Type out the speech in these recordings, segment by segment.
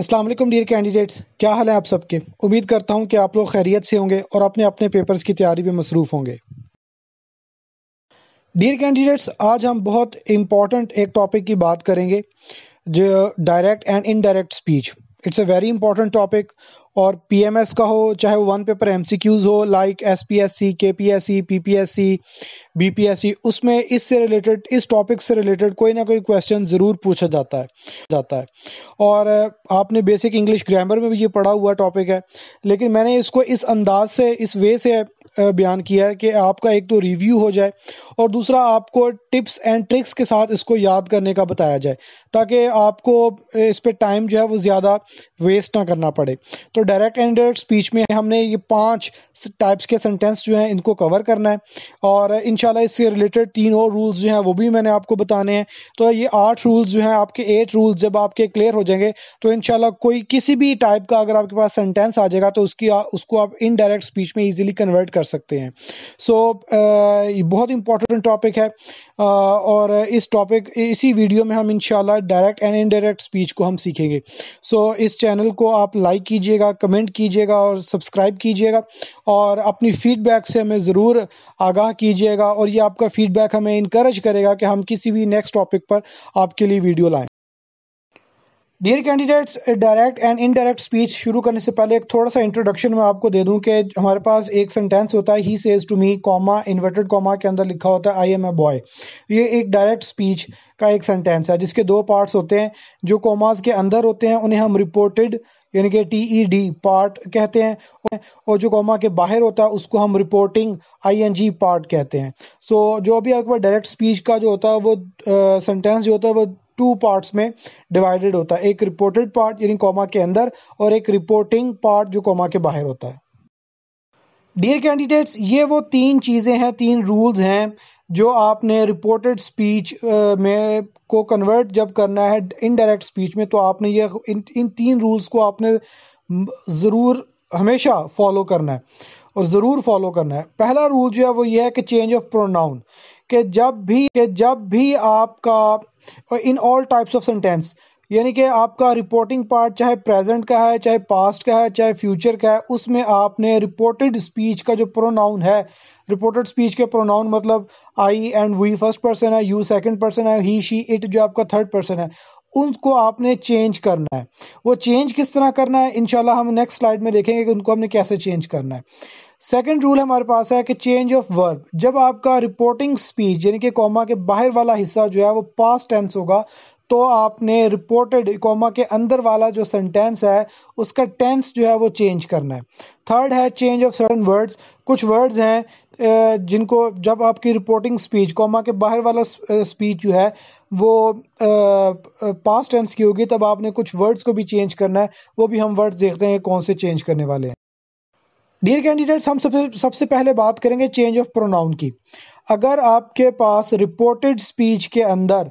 अस्सलाम वालेकुम dear candidates क्या हाल है आप सबके उम्मीद करता हूँ कि आप लोग खैरियत से होंगे और अपने अपने पेपर्स की तैयारी में मसरूफ़ होंगे डियर कैंडिडेट्स आज हम बहुत इम्पॉर्टेंट एक टॉपिक की बात करेंगे जो direct and indirect speech it's a very important topic और पीएमएस का हो चाहे वो वन पेपर एमसीक्यूज हो like SPSC KPSC PPSC BPSC उसमें इससे रिलेटेड इस टॉपिक से रिलेटेड कोई ना कोई क्वेश्चन ज़रूर पूछा जाता है जाता है और आपने बेसिक इंग्लिश ग्रामर में भी ये पढ़ा हुआ टॉपिक है लेकिन मैंने इसको इस अंदाज से इस वे से बयान किया है कि आपका एक तो रिव्यू हो जाए और दूसरा आपको टिप्स एंड ट्रिक्स के साथ इसको याद करने का बताया जाए ताकि आपको इस पर टाइम जो है वो ज़्यादा वेस्ट ना करना पड़े तो डायरेक्ट एंड डायरेक्ट स्पीच में हमने ये पाँच टाइप्स के सेंटेंस जो हैं इनको कवर करना है और इन इससे रिलेटेड तीन और रूल्स जो हैं वो भी मैंने आपको बताने हैं तो ये आठ रूल्स जो हैं आपके एट रूल्स जब आपके क्लियर हो जाएंगे तो इन कोई किसी भी टाइप का अगर आपके पास सेंटेंस आ जाएगा तो उसकी उसको आप इनडायरेक्ट स्पीच में ईजिली कन्वर्ट कर कर सकते हैं सो so, बहुत इंपॉर्टेंट टॉपिक है और इस टॉपिक इसी वीडियो में हम इन डायरेक्ट एंड इनडायरेक्ट स्पीच को हम सीखेंगे सो so, इस चैनल को आप लाइक कीजिएगा कमेंट कीजिएगा और सब्सक्राइब कीजिएगा और अपनी फीडबैक से हमें ज़रूर आगाह कीजिएगा और ये आपका फीडबैक हमें इनक्रेज करेगा कि हम किसी भी नेक्स्ट टॉपिक पर आपके लिए वीडियो लाएँ dear candidates direct and indirect speech शुरू करने से पहले एक थोड़ा सा इंट्रोडक्शन मैं आपको दे दूं कि हमारे पास एक सेंटेंस होता है he says to me comma inverted comma के अंदर लिखा होता है आई एम ए बॉय ये एक डायरेक्ट स्पीच का एक सेंटेंस है जिसके दो पार्ट्स होते हैं जो कॉमास के अंदर होते हैं उन्हें हम रिपोर्टेड यानी कि टी ई डी पार्ट कहते हैं और जो कॉमा के बाहर होता है उसको हम reporting I N G part कहते हैं सो so, जो अभी आपके पास डायरेक्ट स्पीच का जो होता है वो सेंटेंस uh, जो होता है वो टू पार्ट्स में डिवाइडेड होता है एक रिपोर्टेड पार्ट यानी कॉमा के अंदर और एक रिपोर्टिंग पार्ट जो कॉमा के बाहर होता है डियर कैंडिडेट्स ये वो तीन चीज़ें हैं तीन रूल्स हैं जो आपने रिपोर्टेड स्पीच में को कन्वर्ट जब करना है इनडायरेक्ट स्पीच में तो आपने ये इन इन तीन रूल्स को आपने ज़रूर हमेशा फॉलो करना है और ज़रूर फॉलो करना है पहला रूल जो है वो ये है कि चेंज ऑफ प्रोनाउन कि जब भी कि जब भी आपका in all types of sentence यानी कि आपका रिपोर्टिंग पार्ट चाहे प्रेजेंट का है चाहे पास्ट का है चाहे फ्यूचर का है उसमें आपने रिपोर्टेड स्पीच का जो प्रोनाउन है रिपोर्टेड स्पीच के प्रोनाउन मतलब I and we first person है यू सेकंड पर्सन है ही शी इट जो आपका थर्ड पर्सन है उनको आपने चेंज करना है वो चेंज किस तरह करना है इनशाला हम नेक्स्ट स्लाइड में देखेंगे कि उनको हमने कैसे चेंज करना है सेकेंड रूल हमारे पास है कि चेंज ऑफ वर्ब जब आपका रिपोर्टिंग स्पीच यानी कि कॉमा के बाहर वाला हिस्सा जो है वो पास्ट टेंस होगा तो आपने रिपोर्टेड कॉमा के अंदर वाला जो सेंटेंस है उसका टेंस जो है वो चेंज करना है थर्ड है चेंज ऑफ सर्टन वर्ड्स कुछ वर्ड्स हैं जिनको जब आपकी रिपोर्टिंग स्पीच कॉमा के बाहर वाला स्पीच जो है वो पास्ट टेंस की होगी तब आपने कुछ वर्ड्स को भी चेंज करना है वो भी हम वर्ड्स देखते हैं कौन से चेंज करने वाले हैं डियर कैंडिडेट्स हम सबसे सबसे पहले बात करेंगे चेंज ऑफ प्रोनाउन की अगर आपके पास रिपोर्टेड स्पीच के अंदर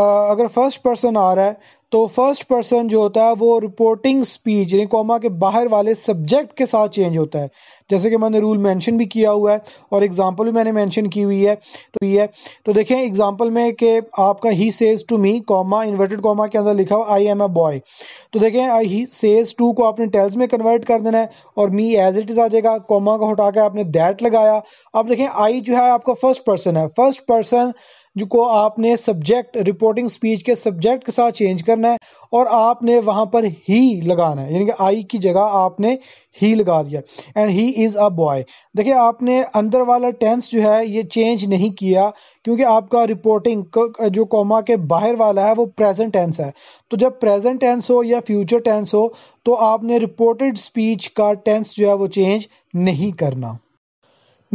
अगर फर्स्ट पर्सन आ रहा है तो फर्स्ट पर्सन जो होता है वो रिपोर्टिंग स्पीच यानी कॉमा के बाहर वाले सब्जेक्ट के साथ चेंज होता है जैसे कि मैंने रूल मेंशन भी किया हुआ है और एग्जांपल भी मैंने मेंशन की हुई है तो ये तो देखें एग्जांपल में कि आपका he says to me comma inverted comma के अंदर लिखा हुआ आई एम ए बॉय तो देखें आई ही सेज टू को आपने टेल्स में कन्वर्ट कर देना है और मी एज इट इज़ आ जाएगा कॉमा को हटा के आपने दैट लगाया अब देखें आई जो है आपका फर्स्ट पर्सन है फर्स्ट पर्सन जिसको आपने सब्जेक्ट रिपोर्टिंग स्पीच के सब्जेक्ट के साथ चेंज करना है और आपने वहाँ पर ही लगाना है यानी कि आई की जगह आपने ही लगा दिया and he is a boy देखिए आपने अंदर वाला टेंस जो है ये चेंज नहीं किया क्योंकि आपका रिपोर्टिंग जो कॉमा के बाहर वाला है वो प्रेजेंट टेंस है तो जब प्रेजेंट टेंस हो या फ्यूचर टेंस हो तो आपने रिपोर्टेड स्पीच का टेंस जो है वो चेंज नहीं करना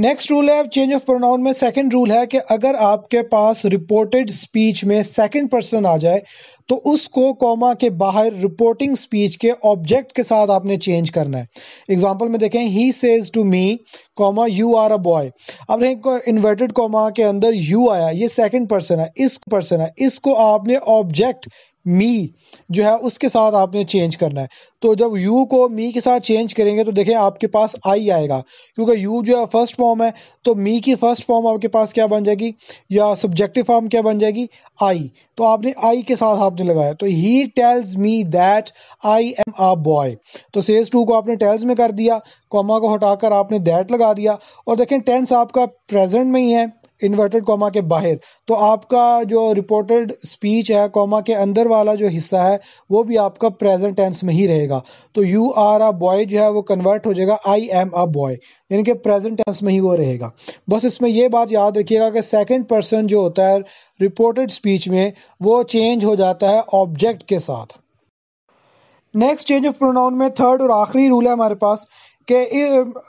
नेक्स्ट रूल है चेंज ऑफ प्रोनाउन में सेकंड रूल है कि अगर आपके पास रिपोर्टेड स्पीच में सेकंड पर्सन आ जाए तो उसको कॉमा के बाहर रिपोर्टिंग स्पीच के ऑब्जेक्ट के साथ आपने चेंज करना है एग्जांपल में देखें he says to me comma you are a boy अब इन्वर्टेड कॉमा के अंदर यू आया ये सेकंड पर्सन है इस पर्सन है इसको आपने ऑब्जेक्ट मी जो है उसके साथ आपने चेंज करना है तो जब यू को मी के साथ चेंज करेंगे तो देखें आपके पास आई आएगा क्योंकि यू जो है फर्स्ट फॉर्म है तो मी की फर्स्ट फॉर्म आपके पास क्या बन जाएगी या सब्जेक्टिव फॉर्म क्या बन जाएगी आई तो आपने आई के साथ आपने लगाया तो he tells me that I am a boy तो सेज टू को आपने टेल्स में कर दिया कॉमा को हटाकर आपने दैट लगा दिया और देखें टेंस आपका प्रेजेंट में ही है इन्वर्टेड कॉमा के बाहर तो आपका जो रिपोर्टेड स्पीच है कॉमा के अंदर वाला जो हिस्सा है वो भी आपका प्रेजेंट टेंस में ही रहेगा तो यू आर अ बॉय जो है वो कन्वर्ट हो जाएगा आई एम अ बॉय यानी कि प्रेजेंट टेंस में ही वो रहेगा बस इसमें यह बात याद रखिएगा कि सेकेंड पर्सन जो होता है रिपोर्टेड स्पीच में वो चेंज हो जाता है ऑब्जेक्ट के साथ नेक्स्ट चेंज ऑफ प्रोनाउन में थर्ड और आखिरी रूल है हमारे पास कि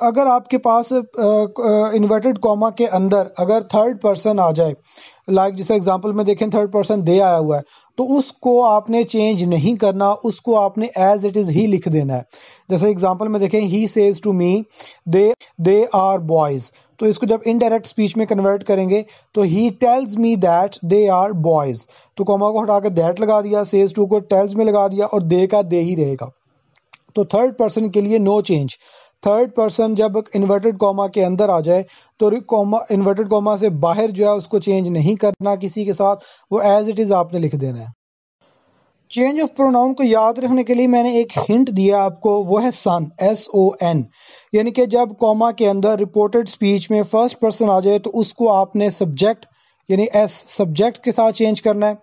अगर आपके पास इन्वर्टेड कॉमा के अंदर अगर थर्ड पर्सन आ जाए लाइक like जैसे एग्जांपल में देखें थर्ड पर्सन दे आया हुआ है तो उसको आपने चेंज नहीं करना उसको आपने एज इट इज़ ही लिख देना है जैसे एग्जांपल में देखें he says to me they they are boys तो इसको जब इनडायरेक्ट स्पीच में कन्वर्ट करेंगे तो he tells me that they are boys तो कॉमा को हटा दैट लगा दिया सेज टू को टेल्स में लगा दिया और दे का दे ही रहेगा तो थर्ड पर्सन के लिए नो चेंज थर्ड पर्सन जब इन्वर्टेड कॉमा के अंदर आ जाए तो कॉमा इन्वर्टेड कॉमा से बाहर जो है उसको चेंज नहीं करना किसी के साथ वो एज इट इज़ आपने लिख देना है चेंज ऑफ प्रोनाउन को याद रखने के लिए मैंने एक हिंट दिया आपको वो है सन एस ओ एन यानी कि जब कॉमा के अंदर रिपोर्टेड स्पीच में फर्स्ट पर्सन आ जाए तो उसको आपने सब्जेक्ट यानी एस सब्जेक्ट के साथ चेंज करना है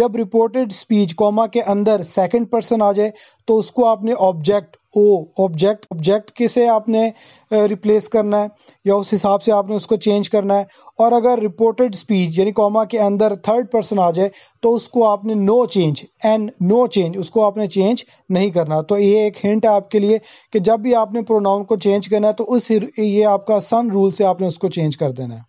जब रिपोर्टेड स्पीच कॉमा के अंदर सेकंड पर्सन आ जाए तो उसको आपने ऑब्जेक्ट ओ ऑब्जेक्ट ऑब्जेक्ट किसे आपने रिप्लेस करना है या उस हिसाब से आपने उसको चेंज करना है और अगर रिपोर्टेड स्पीच यानी कॉमा के अंदर थर्ड पर्सन आ जाए तो उसको आपने no change and no change उसको आपने चेंज नहीं करना तो ये एक हिंट है आपके लिए कि जब भी आपने प्रोनाउन को चेंज करना है तो उस ये आपका सन रूल से आपने उसको चेंज कर देना है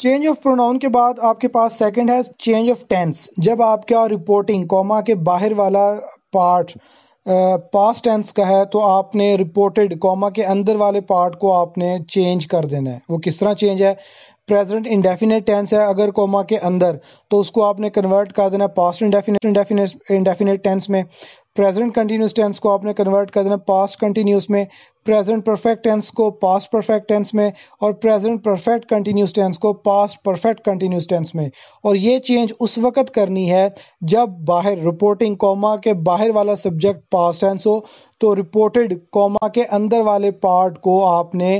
चेंज ऑफ प्रोनाउन के बाद आपके पास सेकंड है चेंज ऑफ टेंस जब आपका रिपोर्टिंग कॉमा के बाहर वाला पार्ट पास्ट टेंस का है तो आपने रिपोर्टेड कॉमा के अंदर वाले पार्ट को आपने चेंज कर देना है वो किस तरह चेंज है प्रेजेंट इंडेफिनेट टेंस है अगर कोमा के अंदर तो उसको आपने कन्वर्ट कर देना past indefinite indefinite indefinite tense में प्रेजेंट कंटिन्यूस टेंस को आपने कन्वर्ट कर देना पास्ट कंटिन्यूस में प्रेजेंट परफेक्ट टेंस को पास्ट परफेक्ट टेंस में और प्रेजेंट परफेक्ट कंटिन्यूस टेंस को पास्ट परफेक्ट कंटिन्यूस टेंस में और ये चेंज उस वक्त करनी है जब बाहर रिपोर्टिंग कॉमा के बाहर वाला सब्जेक्ट पास्ट टेंस हो तो रिपोर्टेड कॉमा के अंदर वाले पार्ट को आपने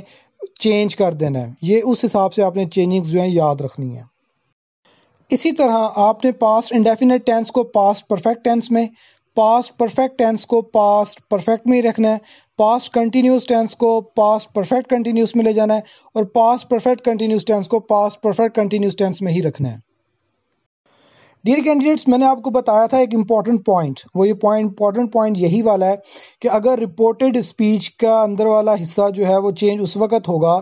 चेंज कर देना है ये उस हिसाब से आपने चेंजिंग जो है याद रखनी है इसी तरह आपने पास्ट इंडेफिनेट टेंस को पास्ट परफेक्ट टेंस में पास्ट परफेक्ट टेंस को पास्ट परफेक्ट में ही रखना है पास्ट कंटिन्यूस टेंस को पास्ट परफेक्ट कंटिन्यूस में ले जाना है और पास्ट परफेक्ट कंटिन्यूस टेंस को पास्ट परफेक्ट कंटिन्यूस टेंस में ही रखना है डियर कैंडिडेट्स मैंने आपको बताया था एक इम्पॉर्टेंट पॉइंट वो ये पॉइंट इंपॉर्टेंट पॉइंट यही वाला है कि अगर रिपोर्टेड स्पीच का अंदर वाला हिस्सा जो है वो चेंज उस वक्त होगा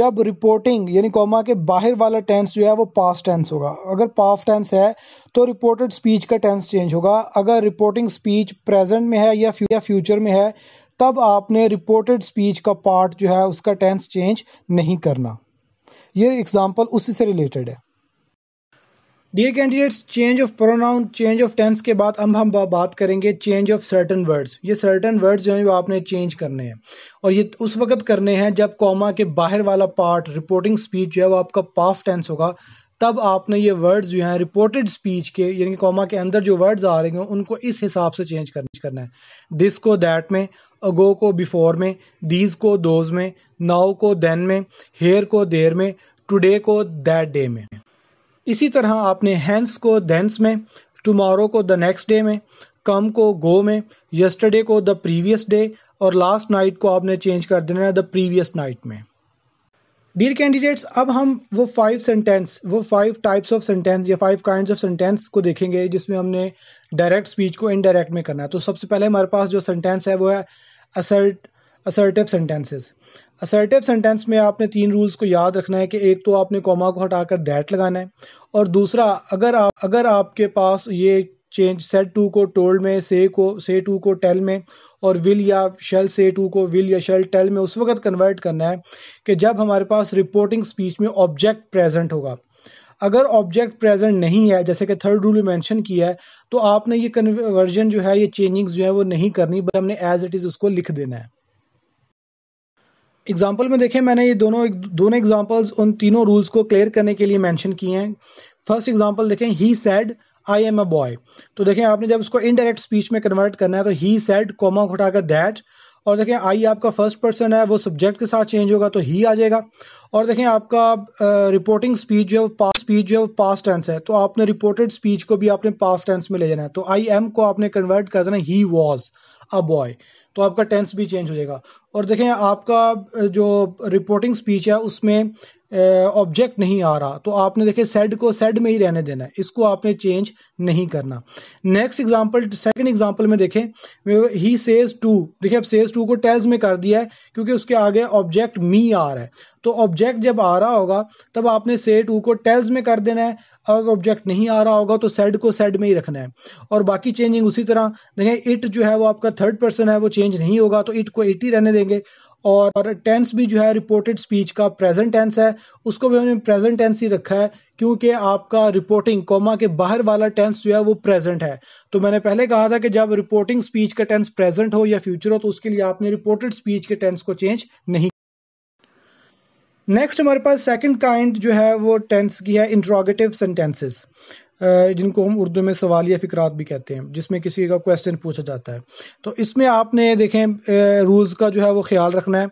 जब रिपोर्टिंग यानी कॉमा के बाहर वाला टेंस जो है वो पास्ट टेंस होगा अगर पास्ट टेंस है तो रिपोर्टेड स्पीच का टेंस चेंज होगा अगर रिपोर्टिंग स्पीच प्रेजेंट में है या फ्यूचर में है तब आपने रिपोर्टेड स्पीच का पार्ट जो है उसका टेंस चेंज नहीं करना ये एग्जाम्पल उसी से रिलेटेड है dear candidates change of pronoun change of tense के बाद अब हम बात करेंगे चेंज ऑफ सर्टन वर्ड्स ये सर्टन वर्ड्स जो हैं वो आपने चेंज करने हैं और ये उस वक्त करने हैं जब कॉमा के बाहर वाला पार्ट रिपोर्टिंग स्पीच जो है वो आपका पास्ट टेंस होगा तब आपने ये वर्ड्स जो हैं रिपोर्टेड स्पीच के यानी कॉमा के अंदर जो वर्ड्स आ रहे हैं उनको इस हिसाब से चेंज करना है दिस को दैट में अगो को बिफोर में दीज को दोज में नाव को देन में हेयर को देर में टुडे को दैट डे में इसी तरह आपने हैंस को देंस में टुमारो को द नेक्स्ट डे में कम को गो में यस्टरडे को द प्रीवियस डे और लास्ट नाइट को आपने चेंज कर देना है द प्रीवियस नाइट में डियर कैंडिडेट्स अब हम वो फाइव सेंटेंस वो फाइव टाइप्स ऑफ सेंटेंस या फाइव काइंड ऑफ सेंटेंस को देखेंगे जिसमें हमने डायरेक्ट स्पीच को इनडायरेक्ट में करना है तो सबसे पहले हमारे पास जो सेंटेंस है वो है assert assertive sentences assertive sentence में आपने तीन रूल्स को याद रखना है कि एक तो आपने कॉमा को हटाकर दैट लगाना है और दूसरा अगर आप अगर आपके पास ये चेंज सेट टू को टोल्ड में से को से टू को टेल में और विल या शेल से टू को विल या शेल टेल में उस वक्त कन्वर्ट करना है कि जब हमारे पास रिपोर्टिंग स्पीच में ऑब्जेक्ट प्रेजेंट होगा अगर ऑब्जेक्ट प्रेजेंट नहीं है जैसे कि थर्ड रूल में मेंशन किया है तो आपने ये कन्वर्जन जो है ये चेंजिंग्स जो है वो नहीं करनी बट हमने एज इट इज़ उसको लिख देना है एग्जाम्पल में देखें मैंने ये दोनों दोनों एग्जाम्पल्स उन तीनों रूल्स को क्लियर करने के लिए मैंशन किए हैं फर्स्ट एग्जाम्पल देखें he said I am a boy तो देखें आपने जब उसको इनडायरेक्ट स्पीच में कन्वर्ट करना है तो ही सैड कॉमा घुटाकर दैट और देखें आई आपका फर्स्ट पर्सन है वो सब्जेक्ट के साथ चेंज होगा तो ही आ जाएगा और देखें आपका रिपोर्टिंग स्पीच जो है स्पीच जो है पास्ट टेंस है तो आपने रिपोर्टेड स्पीच को भी आपने पास्ट टेंस में ले जाना है तो आई एम को आपने कन्वर्ट कर देना ही वॉज अ बॉय तो आपका टेंस भी चेंज हो जाएगा और देखें आपका जो रिपोर्टिंग स्पीच है उसमें ऑब्जेक्ट नहीं आ रहा तो आपने देखे सेड को सेड में ही रहने देना है इसको आपने चेंज नहीं करना नेक्स्ट एग्जांपल सेकंड एग्जांपल में देखें ही सेज टू देखिए अब सेज टू को टेल्स में कर दिया है क्योंकि उसके आगे ऑब्जेक्ट मी आ रहा है तो ऑब्जेक्ट जब आ रहा होगा तब आपने से टू को टेल्स में कर देना है अगर ऑब्जेक्ट नहीं आ रहा होगा तो सेड को सेड में ही रखना है और बाकी चेंजिंग उसी तरह देखें इट जो है वो आपका थर्ड पर्सन है वो चेंज नहीं होगा तो इट को इट ही रहने देंगे और टेंस भी जो है रिपोर्टेड स्पीच का प्रेजेंट टेंस है उसको भी हमने प्रेजेंट टेंस ही रखा है क्योंकि आपका रिपोर्टिंग कोमा के बाहर वाला टेंस जो है वो प्रेजेंट है तो मैंने पहले कहा था कि जब रिपोर्टिंग स्पीच का टेंस प्रेजेंट हो या फ्यूचर हो तो उसके लिए आपने रिपोर्टेड स्पीच के टेंस को चेंज नहीं नेक्स्ट हमारे पास सेकंड काइंड जो है वो टेंस की है इंट्रोगेटिव सेंटेंसेस जिनको हम उर्दू में सवाल या फिकरात भी कहते हैं जिसमें किसी का क्वेश्चन पूछा जाता है तो इसमें आपने देखें रूल्स का जो है वो ख्याल रखना है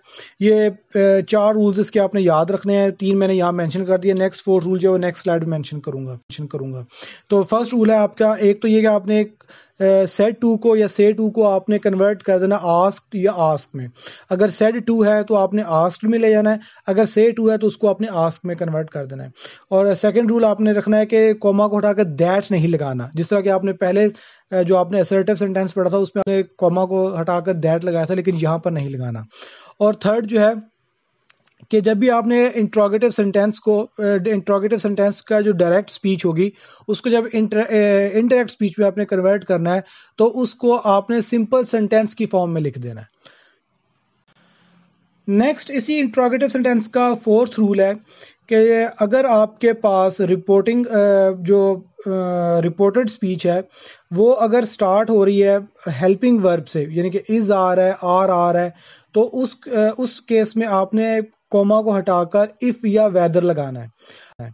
ये चार रूल्स इसके आपने याद रखने हैं तीन मैंने यहाँ मेंशन कर दिया नेक्स्ट फोर्थ रूल जो है वो नेक्स्ट स्लाइड में मैंशन करूँगा मैंशन करूँगा तो फर्स्ट रूल है आपका एक तो ये कि आपने सेट टू को या से टू को आपने कन्वर्ट कर देना आस्क या आस्क में अगर सेट टू है तो आपने आस्क में ले जाना है अगर से टू है तो उसको आपने आस्क में कन्वर्ट कर देना है और सेकेंड रूल आपने रखना है कि कॉमा को हटाकर दैट नहीं लगाना जिस तरह कि आपने पहले जो आपने असर्टिव सेंटेंस पढ़ा था उसमें आपने कॉमा को हटाकर दैट लगाया था लेकिन यहाँ पर नहीं लगाना और थर्ड जो है कि जब भी आपने इंट्रोगेटिव सेंटेंस को इंट्रोगेटिव सेंटेंस का जो डायरेक्ट स्पीच होगी उसको जब इनडायरेक्ट स्पीच में आपने कन्वर्ट करना है तो उसको आपने सिंपल सेंटेंस की फॉर्म में लिख देना है नेक्स्ट इसी इंट्रोगेटिव सेंटेंस का फोर्थ रूल है कि अगर आपके पास रिपोर्टिंग जो रिपोर्टेड स्पीच है वो अगर स्टार्ट हो रही है हेल्पिंग वर्ब से यानी कि इज़ आ रहा है आर आ रहा है तो उस उस केस में आपने कोमा को हटाकर इफ़ या वेदर लगाना है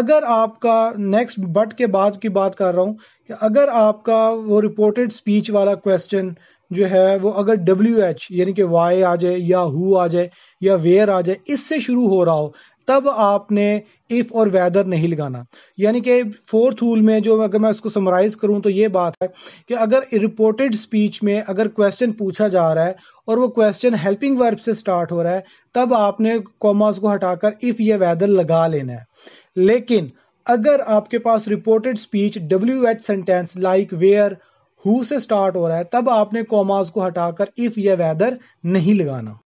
अगर आपका नेक्स्ट बट के बाद की बात कर रहा हूं कि अगर आपका वो रिपोर्टेड स्पीच वाला क्वेश्चन जो है वो अगर डब्ल्यू एच यानी कि वाई आ जाए या हु आ जाए या वेयर आ जाए इससे शुरू हो रहा हो तब आपने इफ़ और वैदर नहीं लगाना यानी कि फोर्थ रूल में जो अगर मैं उसको समराइज़ करूं तो ये बात है कि अगर रिपोर्टेड स्पीच में अगर क्वेश्चन पूछा जा रहा है और वो क्वेश्चन हेल्पिंग वर्ब से स्टार्ट हो रहा है तब आपने कॉमास को हटाकर इफ़ या वैदर लगा लेना है लेकिन अगर आपके पास reported speech W H sentence like where who से स्टार्ट हो रहा है तब आपने कॉमास को हटाकर इफ़ या वैदर नहीं लगाना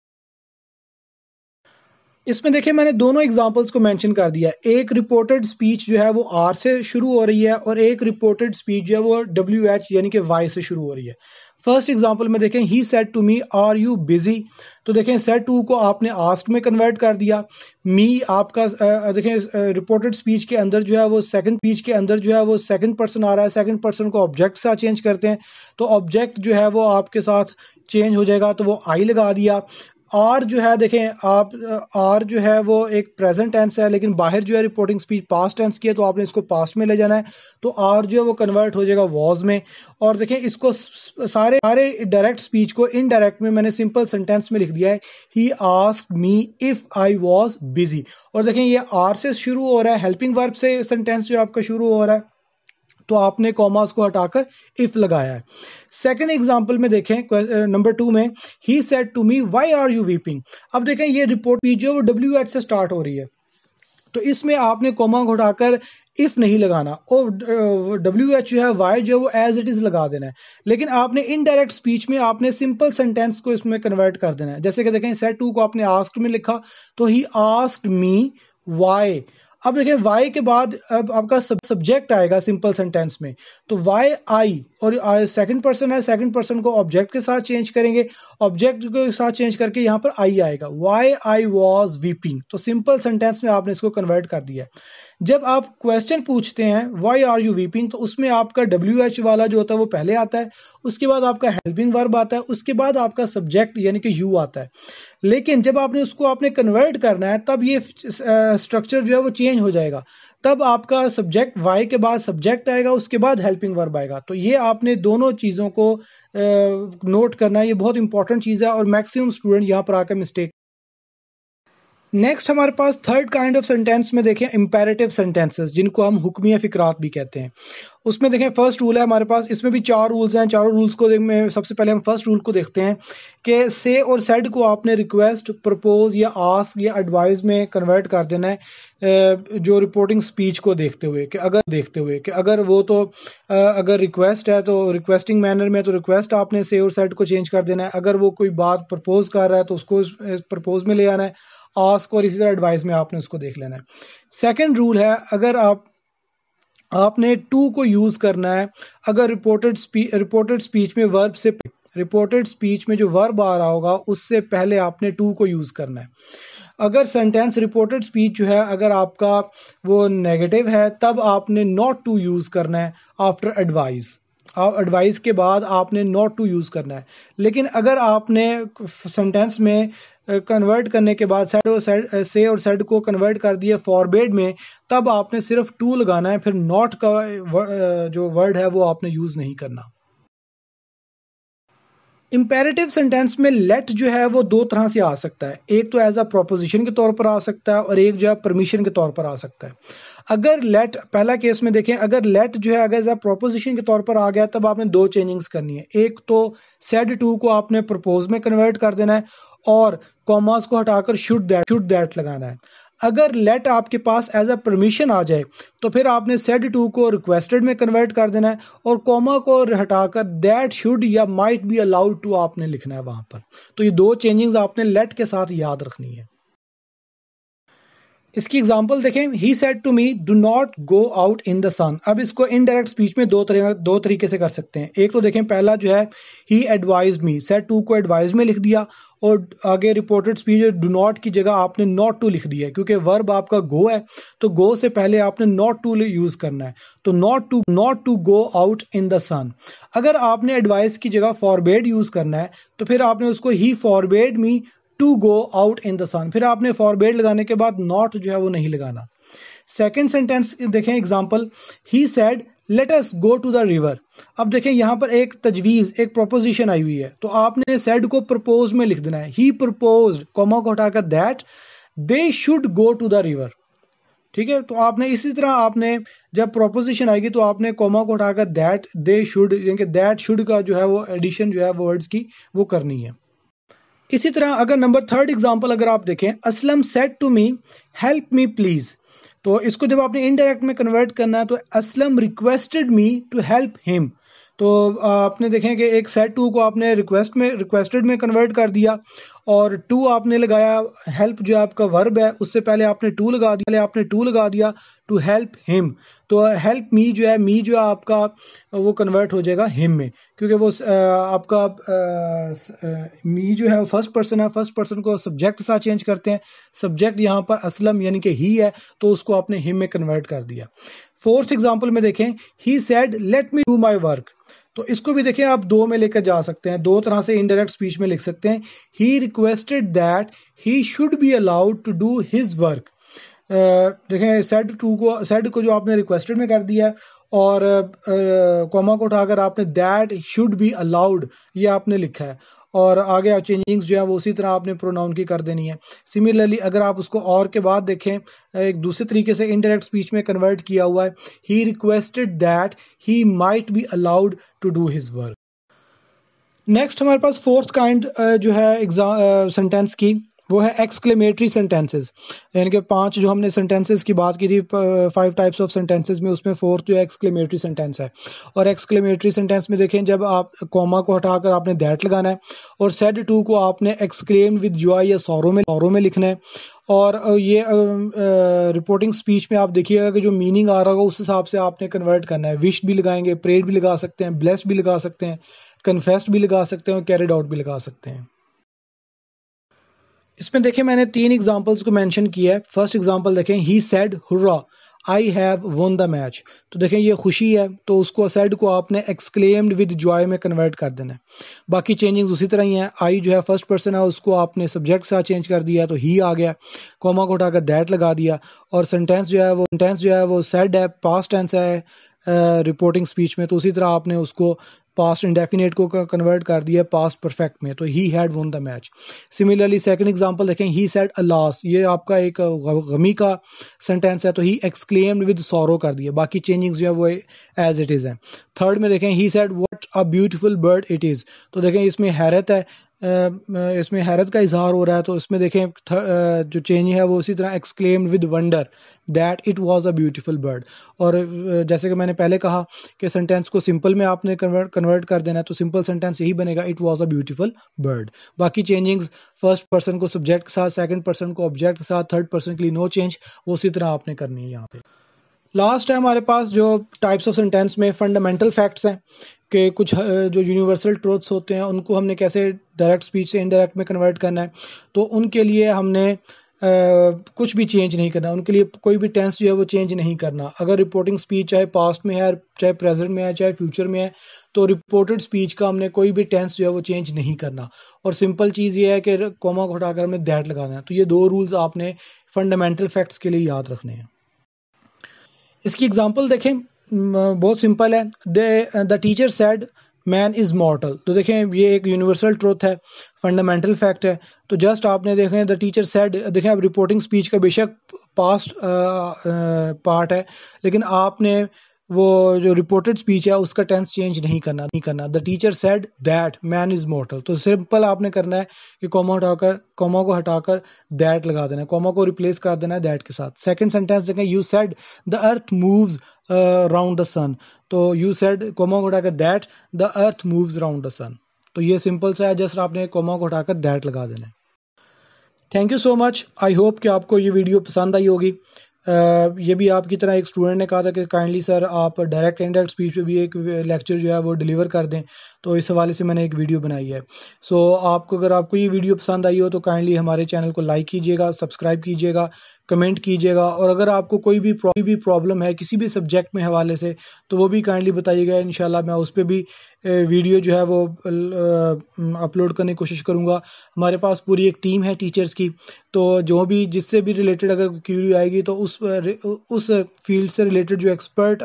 इसमें देखिए मैंने दोनों एग्जांपल्स को मेंशन कर दिया एक रिपोर्टेड स्पीच जो है वो आर से शुरू हो रही है और एक रिपोर्टेड स्पीच जो है वो डब्ल्यू एच यानी कि वाई से शुरू हो रही है फर्स्ट एग्जांपल में देखें he said to me are you busy तो देखें सेट टू को आपने आस्क में कन्वर्ट कर दिया मी आपका देखें रिपोर्टेड स्पीच के अंदर जो है वो सेकंड स्पीच के अंदर जो है वो सेकंड पर्सन आ रहा है सेकंड पर्सन को ऑब्जेक्ट से चेंज करते हैं तो ऑब्जेक्ट जो है वो आपके साथ चेंज हो जाएगा तो वो आई लगा दिया आर जो है देखें आप आर जो है वो एक प्रेजेंट टेंस है लेकिन बाहर जो है रिपोर्टिंग स्पीच पास्ट टेंस की है तो आपने इसको पास्ट में ले जाना है तो आर जो है वो कन्वर्ट हो जाएगा वॉज में और देखें इसको सारे सारे डायरेक्ट स्पीच को इनडायरेक्ट में मैंने सिंपल सेंटेंस में लिख दिया है he ask me if I was busy और देखें ये आर से शुरू हो रहा है हेल्पिंग वर्ब से सेंटेंस जो आपका शुरू हो रहा है तो आपने कॉमास को हटाकर इफ लगाया है सेकेंड एग्जाम्पल में देखें नंबर टू में he said to me why are you weeping अब देखें ये रिपोर्ट पी जो डब्ल्यू एच से स्टार्ट हो रही है तो इसमें आपने कोमा हटाकर इफ़ नहीं लगाना और डब्ल्यू एच जो है वाई जो है वो एज इट इज़ लगा देना है लेकिन आपने इनडायरेक्ट स्पीच में आपने सिंपल सेंटेंस को इसमें कन्वर्ट कर देना है जैसे कि देखें सेट टू को आपने आस्क में लिखा तो ही आस्क मी वाई अब देखें वाई के बाद अब आपका सब सब्जेक्ट आएगा सिंपल सेंटेंस में तो वाई आई और सेकंड uh, पर्सन है सेकंड पर्सन को ऑब्जेक्ट के साथ चेंज करेंगे ऑब्जेक्ट के साथ चेंज करके यहाँ पर आई आएगा वाई आई वॉज वीपिंग तो सिंपल सेंटेंस में आपने इसको कन्वर्ट कर दिया जब आप क्वेश्चन पूछते हैं वाई आर यू वीपिंग तो उसमें आपका डब्ल्यू एच वाला जो होता है वो पहले आता है उसके बाद आपका हेल्पिंग वर्ब आता है उसके बाद आपका सब्जेक्ट यानी कि यू आता है लेकिन जब आपने उसको आपने कन्वर्ट करना है तब ये स्ट्रक्चर जो है वो चेंज हो जाएगा तब आपका सब्जेक्ट वाई के बाद सब्जेक्ट आएगा उसके बाद हेल्पिंग वर्ब आएगा तो ये आपने दोनों चीज़ों को नोट करना ये बहुत इंपॉर्टेंट चीज़ है और मैक्सिमम स्टूडेंट यहाँ पर आकर मिस्टेक नेक्स्ट हमारे पास थर्ड काइंड ऑफ सेंटेंस में देखें इंपेरेटिव सेंटेंसेस जिनको हम हुक्मिया फिकरात भी कहते हैं उसमें देखें फर्स्ट रूल है हमारे पास इसमें भी चार रूल्स हैं चारों रूल्स को में सबसे पहले हम फर्स्ट रूल को देखते हैं कि से और सेड को आपने रिक्वेस्ट प्रपोज या आस्क या एडवाइस में कन्वर्ट कर देना है जो रिपोर्टिंग स्पीच को देखते हुए कि अगर देखते हुए कि अगर वो तो अगर रिक्वेस्ट है तो रिक्वेस्टिंग मैनर में तो रिक्वेस्ट आपने से और सेट को चेंज कर देना है अगर वो कोई बात प्रपोज कर रहा है तो उसको प्रपोज में ले आना है आस्क और इसी तरह एडवाइस में आपने उसको देख लेना है सेकंड रूल है अगर आप आपने टू को यूज़ करना है अगर रिपोर्टेड रिपोर्टेड स्पीच में वर्ब से रिपोर्टेड स्पीच में जो वर्ब आ रहा होगा उससे पहले आपने टू को यूज़ करना है अगर सेंटेंस रिपोर्टेड स्पीच जो है अगर आपका वो नेगेटिव है तब आपने नॉट टू यूज़ करना है आफ्टर एडवाइस एडवाइस के बाद आपने नॉट टू यूज़ करना है लेकिन अगर आपने सेंटेंस में कन्वर्ट करने के बाद सेड और सेड से और सेड को कन्वर्ट कर दिए फॉरबेड में तब आपने सिर्फ टू लगाना है फिर नॉट का जो वर्ड है वो आपने यूज़ नहीं करना इम्पेरेटिव सेंटेंस में लेट जो है वो दो तरह से आ सकता है एक तो एज अ प्रोपोजिशन के तौर पर आ सकता है और एक जो है परमिशन के तौर पर आ सकता है अगर लेट पहला केस में देखें अगर लेट जो है अगर एज अ प्रोपोजिशन के तौर पर आ गया तब आपने दो चेंजिंग्स करनी है एक तो सेड टू को आपने प्रपोज में कन्वर्ट कर देना है और कॉमास को हटाकर शुड दैट शुड दैट लगाना है अगर लेट आपके पास एज अ परमिशन आ जाए तो फिर आपने सेड टू को रिक्वेस्टेड में कन्वर्ट कर देना है और कॉमा को हटाकर दैट शुड या माइट बी अलाउड टू आपने लिखना है वहां पर तो ये दो चेंजिंग्स आपने लेट के साथ याद रखनी है इसकी एग्जांपल देखें he said to me do not go out in the sun अब इसको इनडायरेक्ट स्पीच में दो तरह दो तरीके से कर सकते हैं एक तो देखें पहला जो है he advise me said to को एडवाइज में लिख दिया और आगे रिपोर्टेड स्पीच डू नॉट की जगह आपने नॉट टू लिख दिया है क्योंकि वर्ब आपका गो है तो गो से पहले आपने नॉट टू यूज़ करना है तो not to not to go out in the sun अगर आपने एडवाइस की जगह फॉरबेड यूज़ करना है तो फिर आपने उसको he forbade me to go out in the sun फिर आपने फॉरबेड लगाने के बाद नॉट जो है वो नहीं लगाना सेकेंड सेंटेंस देखें example he said let us go to the river अब देखें यहां पर एक तजवीज़ एक प्रोपोजिशन आई हुई है तो आपने सेड को प्रपोज में लिख देना है ही प्रपोज कॉमा को हटाकर that they should go to the river ठीक है तो आपने इसी तरह आपने जब प्रोपोजिशन आएगी तो आपने कॉमा को हटाकर दैट दे शुड यानी कि दैट शुड का जो है वो एडिशन जो है वर्ड्स की वो करनी है इसी तरह अगर नंबर थर्ड एग्जांपल अगर आप देखें Aslam said to me help me please तो इसको जब आपने इनडायरेक्ट में कन्वर्ट करना है तो Aslam requested me to help him तो आपने देखें कि एक सेट टू को आपने रिक्वेस्ट में रिक्वेस्टेड में कन्वर्ट कर दिया और टू आपने लगाया हेल्प जो आपका वर्ब है उससे पहले आपने टू लगा दिया पहले आपने टू लगा दिया टू हेल्प हिम तो हेल्प मी जो है मी जो है आपका वो कन्वर्ट हो जाएगा हिम में क्योंकि वो आपका मी जो है फर्स्ट पर्सन है फर्स्ट पर्सन को सब्जेक्ट साथ चेंज करते हैं सब्जेक्ट यहाँ पर असलम यानी कि ही है तो उसको आपने हिम में कन्वर्ट कर दिया फोर्थ एग्जाम्पल में देखें he said let me do my work तो इसको भी देखिए आप दो में लेकर जा सकते हैं दो तरह से इनडायरेक्ट स्पीच में लिख सकते हैं he requested that he should be allowed to do his work देखें सेड टू को सेड को जो आपने रिक्वेस्टेड में कर दिया और कॉमा uh, को उठाकर आपने दैट शुड बी अलाउड ये आपने लिखा है और आगे चेंजिंग्स जो है वो उसी तरह आपने प्रोनाउन की कर देनी है सिमिलरली अगर आप उसको और के बाद देखें एक दूसरे तरीके से इनडायरेक्ट स्पीच में कन्वर्ट किया हुआ है he requested that he might be allowed to do his work next हमारे पास फोर्थ काइंड जो है एग्जाम सेंटेंस की वो है एक्सक्लेमेटरी सेंटेंसेस यानी कि पांच जो हमने सेंटेंसेस की बात की थी फाइव टाइप्स ऑफ सेंटेंसेस में उसमें फोर्थ जो एक्सक्लेमेटरी सेंटेंस है और एक्सक्लेमेटरी सेंटेंस में देखें जब आप कॉमा को हटाकर आपने दैट लगाना है और सेड टू को आपने एक्सक्लेम विद जॉय या सौरों में सौरों में लिखना है और ये रिपोर्टिंग स्पीच में आप देखिएगा कि जो मीनिंग आ रहा होगा उस हिसाब से आपने कन्वर्ट करना है विश भी लगाएंगे प्रेड भी लगा सकते हैं ब्लेस भी लगा सकते हैं कन्फेस्ड भी लगा सकते हैं और कैरिड आउट भी लगा सकते हैं इसमें देखिए मैंने तीन एग्जांपल्स को मेंशन किया है फर्स्ट एग्जांपल देखें he said hurrah I have won the match तो देखें ये खुशी है तो उसको सेड को आपने एक्सक्लेम्ड विद जॉय में कन्वर्ट कर देना है बाकी चेंजिंग्स उसी तरह ही हैं आई जो है फर्स्ट पर्सन है उसको आपने सब्जेक्ट से चेंज कर दिया तो ही आ गया कॉमा को उठाकर दैट लगा दिया और सेंटेंस जो है वो सेंटेंस जो है वो सेड है पास टेंस है रिपोर्टिंग स्पीच में तो उसी तरह आपने उसको पास्ट इंडेफिनेट को कन्वर्ट कर दिया पास्ट परफेक्ट में तो he had won the match similarly second example देखें ही सेड अलास ये आपका एक गमी का सेंटेंस है तो ही एक्सक्लेम्ड विद सोरो कर दिया बाकी चेंजिंग्स जो है वो एज इट इज़ है थर्ड में देखें he said what a beautiful bird it is तो देखें इसमें हैरत है इसमें हैरत का इजहार हो रहा है तो इसमें देखें जो चेंज है वो उसी तरह exclaimed with wonder that it was a beautiful bird और जैसे कि मैंने पहले कहा कि सेंटेंस को सिंपल में आपने कन्वर्ट कन्वर्ट कर देना है तो सिंपल सेंटेंस यही बनेगा it was a beautiful bird बाकी चेंजिंग्स फर्स्ट पर्सन को सब्जेक्ट के साथ सेकेंड पर्सन को ऑब्जेक्ट के साथ थर्ड पर्सन के लिए नो चेंज वो उसी तरह आपने करनी है यहाँ पर लास्ट है हमारे पास जो टाइप्स ऑफ सेंटेंस में फंडामेंटल फैक्ट्स हैं कि कुछ जो यूनिवर्सल ट्रूथ्स होते हैं उनको हमने कैसे डायरेक्ट स्पीच से इनडायरेक्ट में कन्वर्ट करना है तो उनके लिए हमने Uh, कुछ भी चेंज नहीं करना उनके लिए कोई भी टेंस जो है वो चेंज नहीं करना अगर रिपोर्टिंग स्पीच चाहे पास्ट में है चाहे प्रेजेंट में है चाहे फ्यूचर में है तो रिपोर्टेड स्पीच का हमने कोई भी टेंस जो है वो चेंज नहीं करना और सिंपल चीज़ ये है कि कोमा को हटाकर हमें दैट लगाना है तो ये दो रूल्स आपने फंडामेंटल फैक्ट्स के लिए याद रखने हैं इसकी एग्जांपल देखें बहुत सिंपल है the the teacher said man is mortal तो देखें ये एक यूनिवर्सल ट्रूथ है फंडामेंटल फैक्ट है तो जस्ट आपने देखें द टीचर सेड देखें अब रिपोर्टिंग स्पीच का बेशक पास्ट पार्ट है लेकिन आपने वो जो रिपोर्टेड स्पीच है उसका टेंस चेंज नहीं करना नहीं करना the teacher said that man is mortal तो सिंपल आपने करना है कि कॉमा हटाकर कॉमा को हटाकर दैट लगा देना है कॉमा को रिप्लेस कर देना है दैट के साथ सेकंड सेंटेंस देखें you said the earth moves round the sun तो यू सेड कॉमा को हटाकर that the earth moves round the sun तो ये सिंपल सा है जस्ट आपने कॉमा को हटाकर दैट लगा देना है thank you so much I hope कि आपको ये वीडियो पसंद आई होगी ये भी आपकी तरह एक स्टूडेंट ने कहा था कि काइंडली सर आप डायरेक्ट इनडायरेक्ट स्पीच पे भी एक लेक्चर जो है वो डिलीवर कर दें तो इस हवाले से मैंने एक वीडियो बनाई है सो so, आपको अगर आपको ये वीडियो पसंद आई हो तो काइंडली हमारे चैनल को लाइक कीजिएगा सब्सक्राइब कीजिएगा कमेंट कीजिएगा और अगर आपको कोई भी कोई भी प्रॉब्लम है किसी भी सब्जेक्ट में हवाले से तो वो भी काइंडली बताइएगा इन मैं उस पर भी वीडियो जो है वो अपलोड करने की कोशिश करूँगा हमारे पास पूरी एक टीम है टीचर्स की तो जो भी जिससे भी रिलेटेड अगर क्यूरी आएगी तो उस उस फील्ड से रिलेटेड जो एक्सपर्ट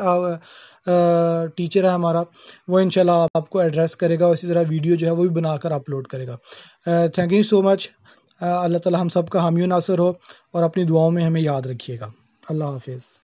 टीचर है हमारा वो इनशाला आपको एड्रेस करेगा और इसी तरह वीडियो जो है वो भी बनाकर अपलोड करेगा थैंक यू सो मच अल्लाह ताला हम सब का हामी नासर हो और अपनी दुआओं में हमें याद रखिएगा अल्लाह हाफिज़